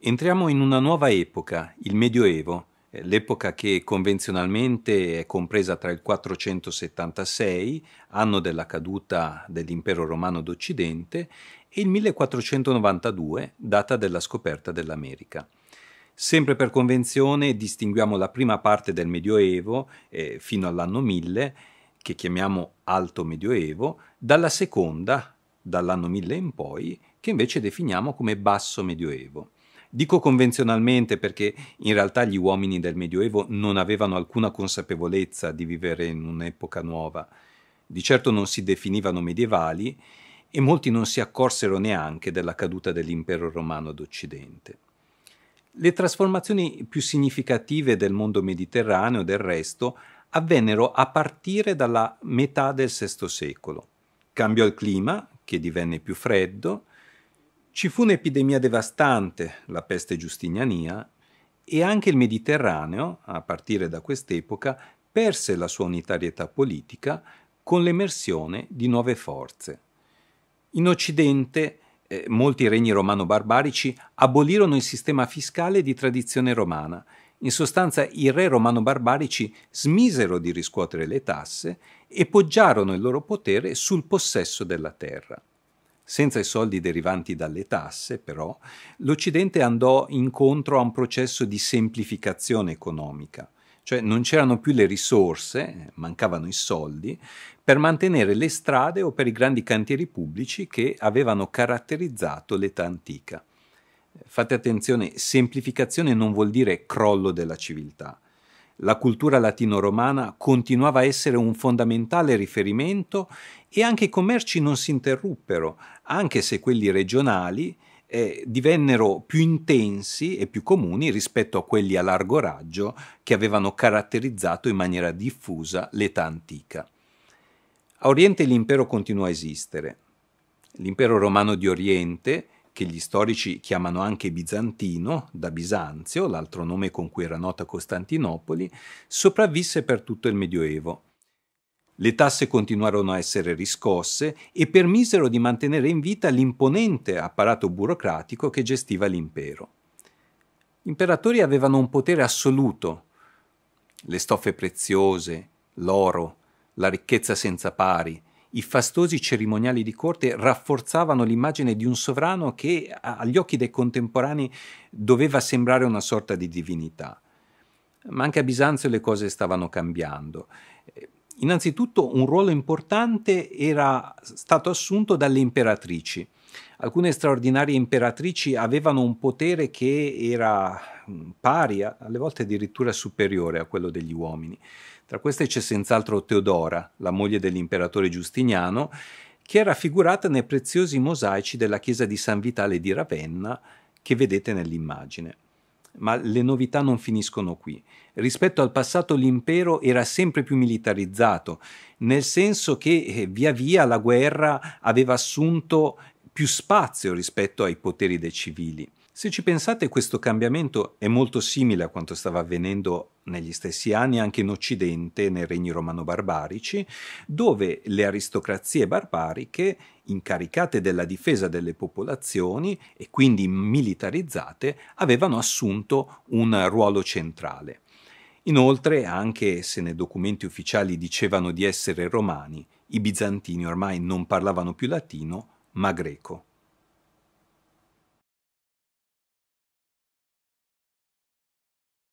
Entriamo in una nuova epoca, il Medioevo, eh, l'epoca che convenzionalmente è compresa tra il 476, anno della caduta dell'impero romano d'Occidente, e il 1492, data della scoperta dell'America. Sempre per convenzione distinguiamo la prima parte del Medioevo, eh, fino all'anno 1000, che chiamiamo Alto Medioevo, dalla seconda, dall'anno 1000 in poi, che invece definiamo come Basso Medioevo. Dico convenzionalmente perché in realtà gli uomini del Medioevo non avevano alcuna consapevolezza di vivere in un'epoca nuova. Di certo non si definivano medievali e molti non si accorsero neanche della caduta dell'impero romano d'Occidente. Le trasformazioni più significative del mondo mediterraneo, del resto, avvennero a partire dalla metà del VI secolo. Cambiò il clima, che divenne più freddo, ci fu un'epidemia devastante, la peste giustiniania, e anche il Mediterraneo, a partire da quest'epoca, perse la sua unitarietà politica con l'emersione di nuove forze. In Occidente, eh, molti regni romano-barbarici abolirono il sistema fiscale di tradizione romana. In sostanza, i re romano-barbarici smisero di riscuotere le tasse e poggiarono il loro potere sul possesso della terra. Senza i soldi derivanti dalle tasse, però, l'Occidente andò incontro a un processo di semplificazione economica, cioè non c'erano più le risorse, mancavano i soldi, per mantenere le strade o per i grandi cantieri pubblici che avevano caratterizzato l'età antica. Fate attenzione, semplificazione non vuol dire crollo della civiltà la cultura latino-romana continuava a essere un fondamentale riferimento e anche i commerci non si interruppero, anche se quelli regionali eh, divennero più intensi e più comuni rispetto a quelli a largo raggio che avevano caratterizzato in maniera diffusa l'età antica. A Oriente l'impero continuò a esistere. L'impero romano di Oriente, che gli storici chiamano anche bizantino, da Bisanzio, l'altro nome con cui era nota Costantinopoli, sopravvisse per tutto il Medioevo. Le tasse continuarono a essere riscosse e permisero di mantenere in vita l'imponente apparato burocratico che gestiva l'impero. Gli imperatori avevano un potere assoluto. Le stoffe preziose, l'oro, la ricchezza senza pari, i fastosi cerimoniali di corte rafforzavano l'immagine di un sovrano che agli occhi dei contemporanei doveva sembrare una sorta di divinità. Ma anche a Bisanzio le cose stavano cambiando. Eh, innanzitutto un ruolo importante era stato assunto dalle imperatrici. Alcune straordinarie imperatrici avevano un potere che era Mm, pari, alle volte addirittura superiore a quello degli uomini. Tra queste c'è senz'altro Teodora, la moglie dell'imperatore Giustiniano, che è raffigurata nei preziosi mosaici della chiesa di San Vitale di Ravenna che vedete nell'immagine. Ma le novità non finiscono qui. Rispetto al passato l'impero era sempre più militarizzato, nel senso che eh, via via la guerra aveva assunto più spazio rispetto ai poteri dei civili. Se ci pensate, questo cambiamento è molto simile a quanto stava avvenendo negli stessi anni anche in Occidente, nei regni romano-barbarici, dove le aristocrazie barbariche, incaricate della difesa delle popolazioni e quindi militarizzate, avevano assunto un ruolo centrale. Inoltre, anche se nei documenti ufficiali dicevano di essere romani, i bizantini ormai non parlavano più latino, ma greco.